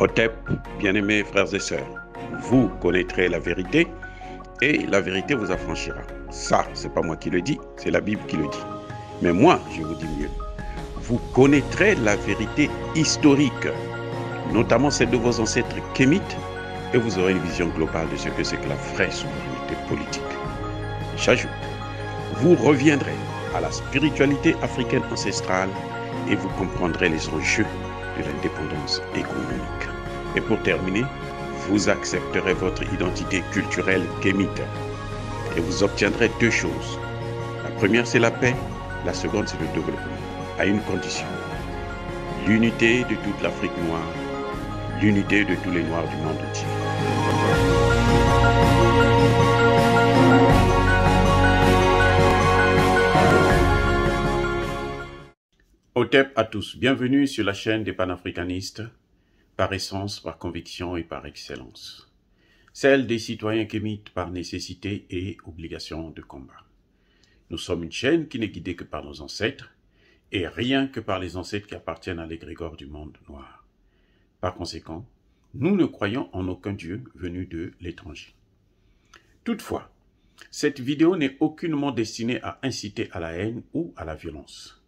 OTEP, bien-aimés frères et sœurs, vous connaîtrez la vérité et la vérité vous affranchira. Ça, c'est pas moi qui le dis, c'est la Bible qui le dit. Mais moi, je vous dis mieux. Vous connaîtrez la vérité historique, notamment celle de vos ancêtres kémites, et vous aurez une vision globale de ce que c'est que la vraie souveraineté politique. J'ajoute, vous reviendrez à la spiritualité africaine ancestrale et vous comprendrez les enjeux de l'indépendance économique. Et pour terminer, vous accepterez votre identité culturelle kémite. Et vous obtiendrez deux choses. La première, c'est la paix. La seconde, c'est le développement. À une condition. L'unité de toute l'Afrique noire. L'unité de tous les Noirs du monde entier. Otep à tous, bienvenue sur la chaîne des panafricanistes par essence, par conviction et par excellence. Celle des citoyens qui militent par nécessité et obligation de combat. Nous sommes une chaîne qui n'est guidée que par nos ancêtres, et rien que par les ancêtres qui appartiennent à l'égrégore du monde noir. Par conséquent, nous ne croyons en aucun Dieu venu de l'étranger. Toutefois, cette vidéo n'est aucunement destinée à inciter à la haine ou à la violence,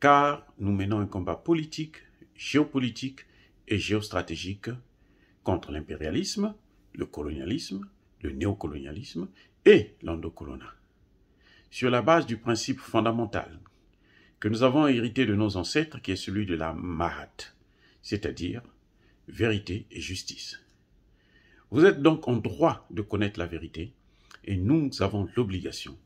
car nous menons un combat politique, géopolitique et géostratégique contre l'impérialisme, le colonialisme, le néocolonialisme et l'endocolona. Sur la base du principe fondamental que nous avons hérité de nos ancêtres qui est celui de la Mahat, c'est-à-dire vérité et justice. Vous êtes donc en droit de connaître la vérité et nous avons l'obligation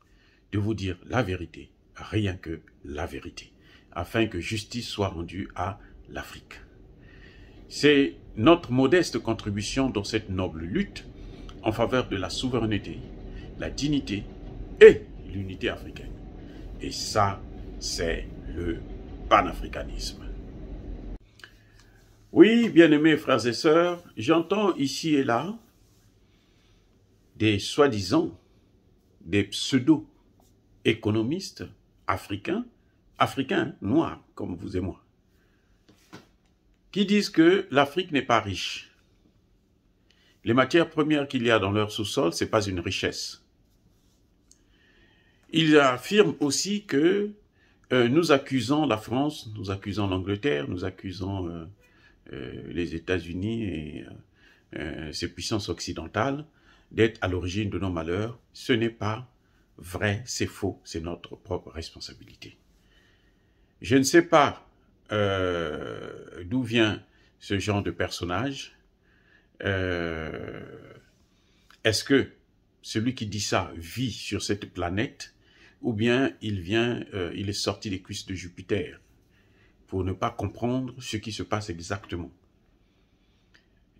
de vous dire la vérité, rien que la vérité, afin que justice soit rendue à l'Afrique. C'est notre modeste contribution dans cette noble lutte en faveur de la souveraineté, la dignité et l'unité africaine. Et ça, c'est le panafricanisme. Oui, bien-aimés frères et sœurs, j'entends ici et là des soi-disant, des pseudo-économistes africains, africains noirs comme vous et moi, qui disent que l'Afrique n'est pas riche. Les matières premières qu'il y a dans leur sous-sol, ce n'est pas une richesse. Ils affirment aussi que euh, nous accusons la France, nous accusons l'Angleterre, nous accusons euh, euh, les États-Unis et ces puissances occidentales d'être à l'origine de nos malheurs. Ce n'est pas vrai, c'est faux, c'est notre propre responsabilité. Je ne sais pas euh, d'où vient ce genre de personnage euh, Est-ce que celui qui dit ça vit sur cette planète ou bien il vient, euh, il est sorti des cuisses de Jupiter pour ne pas comprendre ce qui se passe exactement.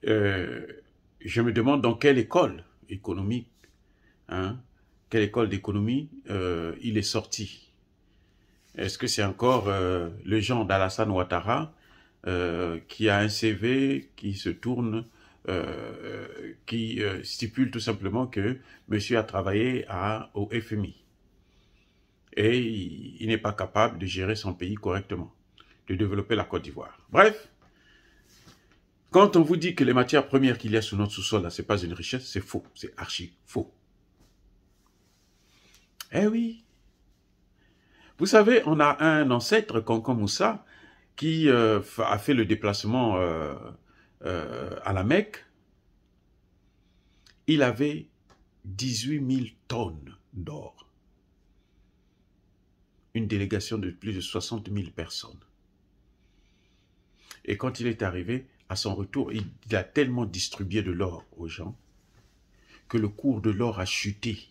je me demande dans quelle école économique, hein, quelle école d'économie il est sorti. Est-ce que c'est encore euh, le genre d'Alassane Ouattara euh, qui a un CV qui se tourne, euh, qui stipule tout simplement que monsieur a travaillé au FMI et il, n'est pas capable de gérer son pays correctement, de développer la Côte d'Ivoire. Bref, quand on vous dit que les matières premières qu'il y a sous notre sous-sol, ce n'est pas une richesse, c'est faux, c'est archi faux. Eh oui, vous savez, on a un ancêtre, Kankan Moussa, qui euh, a fait le déplacement euh, euh, à la Mecque. Il avait 18 000 tonnes d'or. Une délégation de plus de 60 000 personnes. Et quand il est arrivé, à son retour, il a tellement distribué de l'or aux gens que le cours de l'or a chuté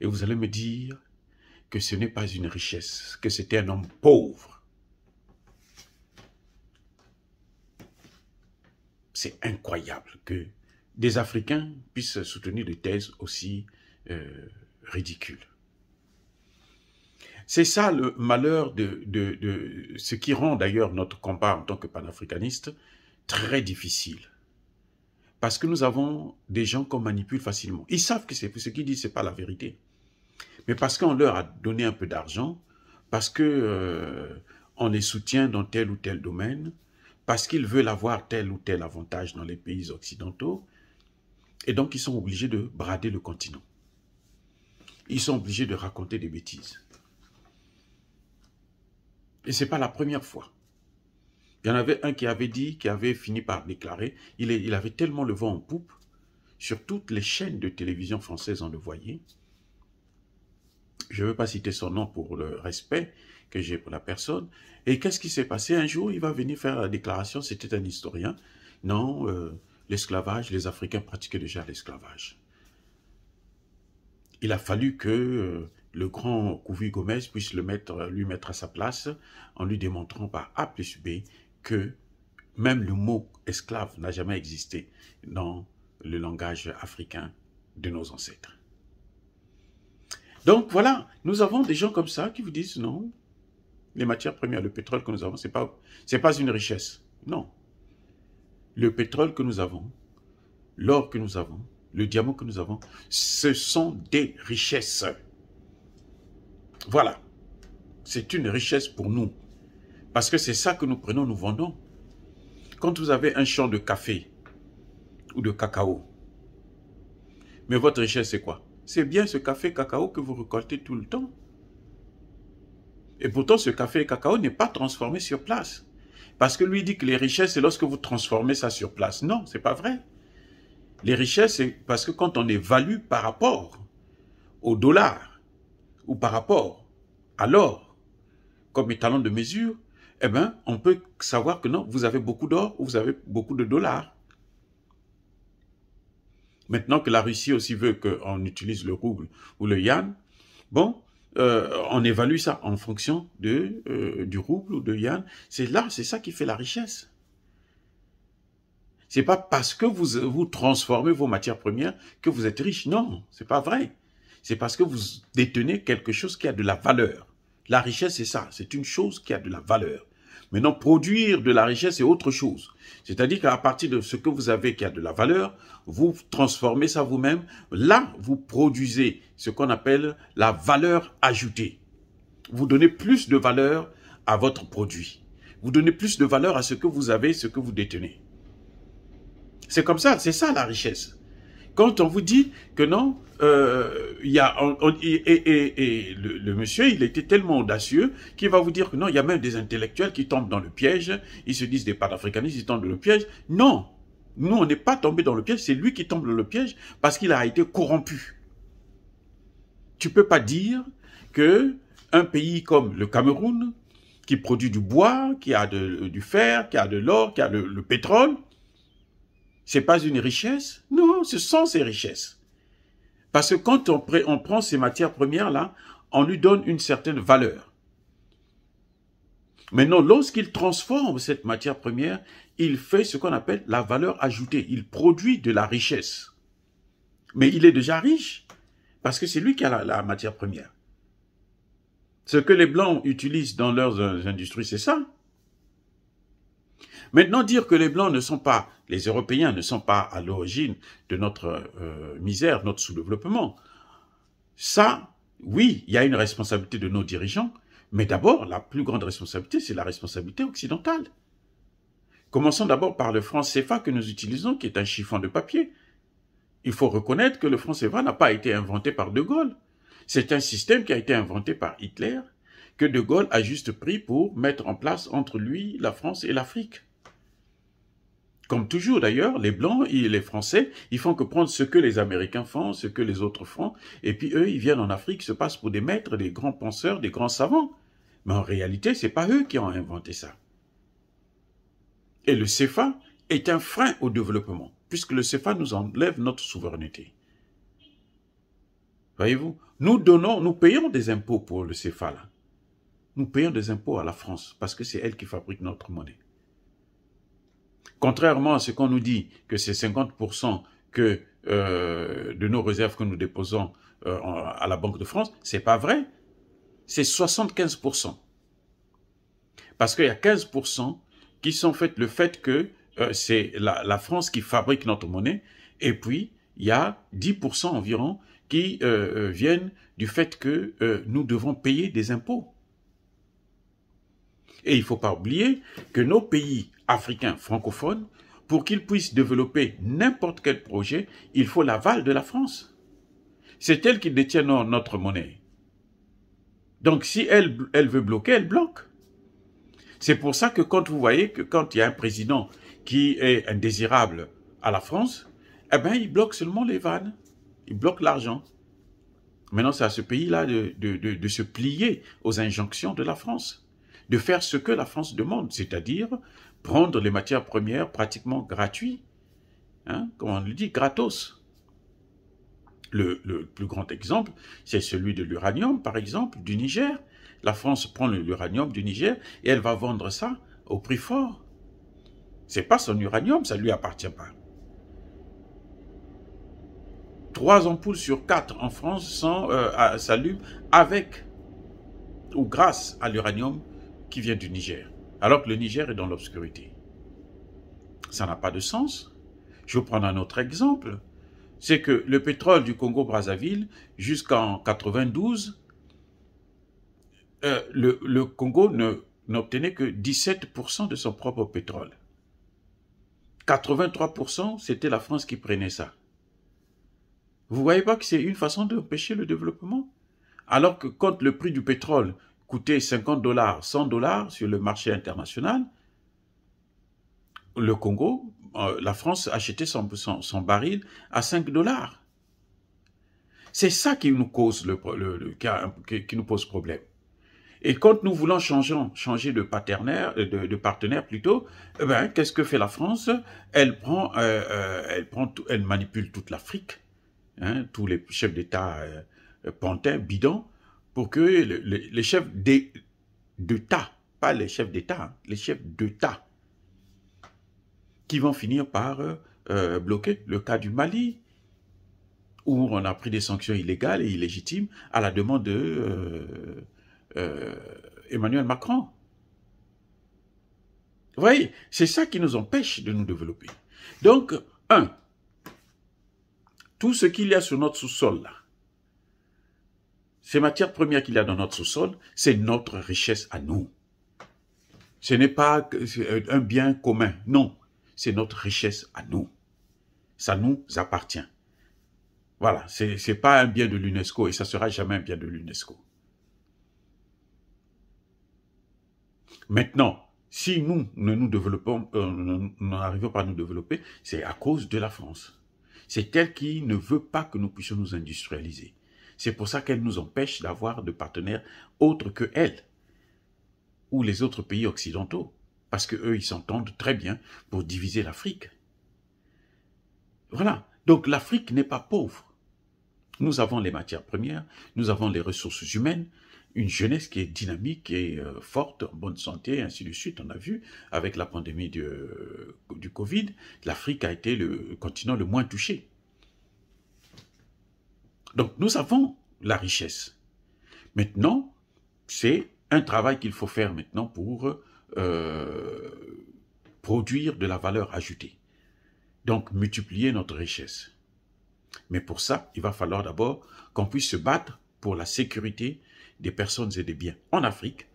et vous allez me dire que ce n'est pas une richesse, que c'était un homme pauvre. C'est incroyable que des Africains puissent soutenir des thèses aussi euh, ridicules. C'est ça le malheur de, de ce qui rend d'ailleurs notre combat en tant que panafricaniste très difficile. Parce que nous avons des gens qu'on manipule facilement. Ils savent que c'est ce qu'ils disent, ce n'est pas la vérité. Mais parce qu'on leur a donné un peu d'argent, parce que euh, on les soutient dans tel ou tel domaine, parce qu'ils veulent avoir tel ou tel avantage dans les pays occidentaux, et donc ils sont obligés de brader le continent. Ils sont obligés de raconter des bêtises. Et ce n'est pas la première fois. Il y en avait un qui avait dit, qui avait fini par déclarer, il, avait tellement le vent en poupe, sur toutes les chaînes de télévision françaises on le voyait. Je ne veux pas citer son nom pour le respect que j'ai pour la personne. Et qu'est-ce qui s'est passé Un jour, il va venir faire la déclaration, c'était un historien. Non, euh, l'esclavage, les Africains pratiquaient déjà l'esclavage. Il a fallu que euh, le grand Couvi Gomez puisse le mettre, lui mettre à sa place en lui démontrant par A plus B que même le mot esclave n'a jamais existé dans le langage africain de nos ancêtres. Donc voilà, nous avons des gens comme ça qui vous disent non, les matières premières, le pétrole que nous avons, ce n'est pas, pas une richesse. Non. Le pétrole que nous avons, l'or que nous avons, le diamant que nous avons, ce sont des richesses. Voilà. C'est une richesse pour nous. Parce que c'est ça que nous prenons, nous vendons. Quand vous avez un champ de café ou de cacao, mais votre richesse, c'est quoi C'est bien ce café cacao que vous récoltez tout le temps. Et pourtant, ce café cacao n'est pas transformé sur place. Parce que lui dit que les richesses, c'est lorsque vous transformez ça sur place. Non, ce n'est pas vrai. Les richesses, c'est parce que quand on évalue par rapport au dollar ou par rapport à l'or comme étalon de mesure, eh bien, on peut savoir que non, vous avez beaucoup d'or ou vous avez beaucoup de dollars. Maintenant que la Russie aussi veut qu'on utilise le rouble ou le yuan, bon, euh, on évalue ça en fonction de, euh, du rouble ou de yuan. C'est là, c'est ça qui fait la richesse. Ce n'est pas parce que vous, vous transformez vos matières premières que vous êtes riche. Non, c'est pas vrai. C'est parce que vous détenez quelque chose qui a de la valeur. La richesse, c'est ça. C'est une chose qui a de la valeur. Maintenant, produire de la richesse, c'est autre chose. C'est-à-dire qu'à partir de ce que vous avez qui a de la valeur, vous transformez ça vous-même. Là, vous produisez ce qu'on appelle la valeur ajoutée. Vous donnez plus de valeur à votre produit. Vous donnez plus de valeur à ce que vous avez, ce que vous détenez. C'est comme ça, c'est ça la richesse. Quand on vous dit que non, euh, y a, et, le, monsieur, il était tellement audacieux qu'il va vous dire que non, il y a même des intellectuels qui tombent dans le piège, ils se disent des panafricanistes, ils tombent dans le piège. Non, nous, on n'est pas tombé dans le piège, c'est lui qui tombe dans le piège parce qu'il a été corrompu. Tu peux pas dire que un pays comme le Cameroun, qui produit du bois, qui a du fer, qui a de l'or, qui a le pétrole, c'est pas une richesse Non, ce sont ces richesses. Parce que quand on, prend ces matières premières-là, on lui donne une certaine valeur. Maintenant, lorsqu'il transforme cette matière première, il fait ce qu'on appelle la valeur ajoutée. Il produit de la richesse. Mais il est déjà riche parce que c'est lui qui a la, matière première. Ce que les Blancs utilisent dans leurs industries, c'est ça. Maintenant, dire que les Blancs ne sont pas, les Européens ne sont pas à l'origine de notre euh, misère, notre sous-développement, ça, oui, il y a une responsabilité de nos dirigeants, mais d'abord, la plus grande responsabilité, c'est la responsabilité occidentale. Commençons d'abord par le franc CFA que nous utilisons, qui est un chiffon de papier. Il faut reconnaître que le franc CFA n'a pas été inventé par De Gaulle. C'est un système qui a été inventé par Hitler, que De Gaulle a juste pris pour mettre en place entre lui, la France et l'Afrique. Comme toujours d'ailleurs, les Blancs et les Français, ils font que prendre ce que les Américains font, ce que les autres font, et puis eux, ils viennent en Afrique, se passent pour des maîtres, des grands penseurs, des grands savants. Mais en réalité, ce n'est pas eux qui ont inventé ça. Et le CFA est un frein au développement, puisque le CFA nous enlève notre souveraineté. Voyez-vous, nous donnons, nous payons des impôts pour le CFA là. Nous payons des impôts à la France, parce que c'est elle qui fabrique notre monnaie. Contrairement à ce qu'on nous dit, que c'est 50% que, euh, de nos réserves que nous déposons euh, à la Banque de France, c'est pas vrai. C'est 75%. Parce qu'il y a 15% qui sont fait le fait que euh, c'est la, France qui fabrique notre monnaie, et puis il y a 10% environ qui viennent du fait que nous devons payer des impôts. Et il ne faut pas oublier que nos pays africains, francophones, pour qu'il puisse développer n'importe quel projet, il faut l'aval de la France. C'est elle qui détient notre monnaie. Donc si elle, veut bloquer, elle bloque. C'est pour ça que quand vous voyez que quand il y a un président qui est indésirable à la France, eh bien, il bloque seulement les vannes, il bloque l'argent. Maintenant, c'est à ce pays-là de se plier aux injonctions de la France, de faire ce que la France demande, c'est-à-dire prendre les matières premières pratiquement gratuites, hein, comme on le dit, gratos. Le, plus grand exemple, c'est celui de l'uranium, par exemple, du Niger. La France prend l'uranium du Niger et elle va vendre ça au prix fort. C'est pas son uranium, ça lui appartient pas. Trois ampoules sur quatre en France euh, s'allument avec ou grâce à l'uranium qui vient du Niger alors que le Niger est dans l'obscurité. Ça n'a pas de sens. Je vais prendre un autre exemple. C'est que le pétrole du Congo-Brazzaville, jusqu'en 92, euh, le, Congo n'obtenait que 17% de son propre pétrole. 83%, c'était la France qui prenait ça. Vous voyez pas que c'est une façon d'empêcher le développement Alors que quand le prix du pétrole coûter 50 dollars, 100 dollars sur le marché international, le Congo, euh, la France achetait son, son, baril à 5 dollars. C'est ça qui nous cause le, le, qui, nous pose problème. Et quand nous voulons changer, changer de partenaire, euh, de, partenaire plutôt, eh ben, qu'est-ce que fait la France Elle prend, euh, elle prend, elle manipule toute l'Afrique, hein, tous les chefs d'État pantins, bidons, pour que les chefs d'État, pas les chefs d'État, hein, les chefs d'État, qui vont finir par euh, euh, bloquer le cas du Mali, où on a pris des sanctions illégales et illégitimes à la demande d'Emmanuel euh, Macron. Vous voyez, c'est ça qui nous empêche de nous développer. Donc, un, tout ce qu'il y a sur notre sous-sol là, ces matières premières qu'il y a dans notre sous-sol, c'est notre richesse à nous. Ce n'est pas euh, un bien commun, non. C'est notre richesse à nous. Ça nous appartient. Voilà, ce n'est pas un bien de l'UNESCO et ça sera jamais un bien de l'UNESCO. Maintenant, si nous ne nous développons, euh, n'arrivons pas à nous développer, c'est à cause de la France. C'est elle qui ne veut pas que nous puissions nous industrialiser. C'est pour ça qu'elle nous empêche d'avoir de partenaires autres que elle ou les autres pays occidentaux, parce que eux, ils s'entendent très bien pour diviser l'Afrique. Voilà. Donc l'Afrique n'est pas pauvre. Nous avons les matières premières, nous avons les ressources humaines, une jeunesse qui est dynamique et euh, forte, en bonne santé, ainsi de suite. On a vu avec la pandémie du Covid, l'Afrique a été le continent le moins touché. Donc nous avons la richesse. Maintenant, c'est un travail qu'il faut faire maintenant pour euh, produire de la valeur ajoutée. Donc multiplier notre richesse. Mais pour ça, il va falloir d'abord qu'on puisse se battre pour la sécurité des personnes et des biens en Afrique,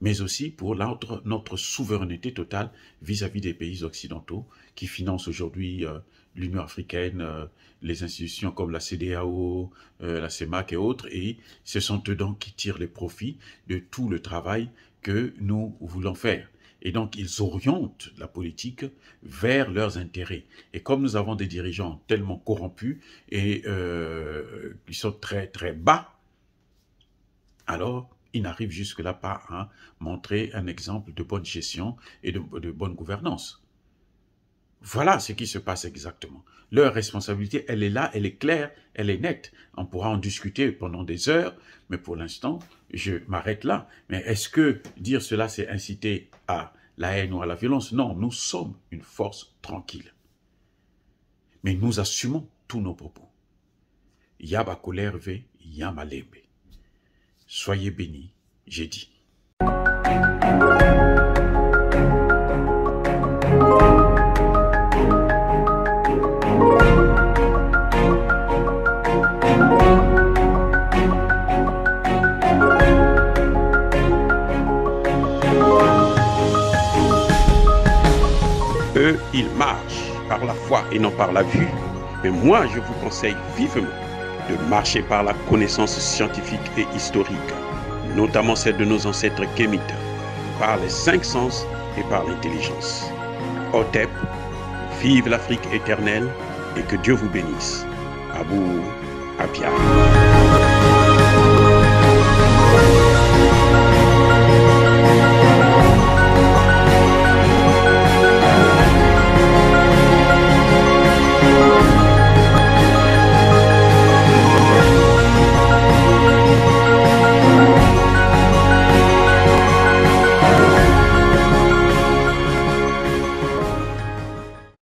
mais aussi pour notre, souveraineté totale vis-à-vis des pays occidentaux qui financent aujourd'hui euh, l'Union africaine, euh, les institutions comme la CDAO, euh, la CEMAC et autres, et ce sont eux donc qui tirent les profits de tout le travail que nous voulons faire. Et donc, ils orientent la politique vers leurs intérêts. Et comme nous avons des dirigeants tellement corrompus et euh, qui sont très, très bas, alors ils n'arrivent jusque-là pas à montrer un exemple de bonne gestion et de bonne gouvernance. Voilà ce qui se passe exactement. Leur responsabilité, elle est là, elle est claire, elle est nette. On pourra en discuter pendant des heures, mais pour l'instant, je m'arrête là. Mais est-ce que dire cela, c'est inciter à la haine ou à la violence Non, nous sommes une force tranquille. Mais nous assumons tous nos propos. Yaba Yamalembe. Soyez bénis, j'ai dit. par la foi et non par la vue. Mais moi, je vous conseille vivement de marcher par la connaissance scientifique et historique, notamment celle de nos ancêtres kémites, par les cinq sens et par l'intelligence. Otep, vive l'Afrique éternelle et que Dieu vous bénisse. Abou Abia.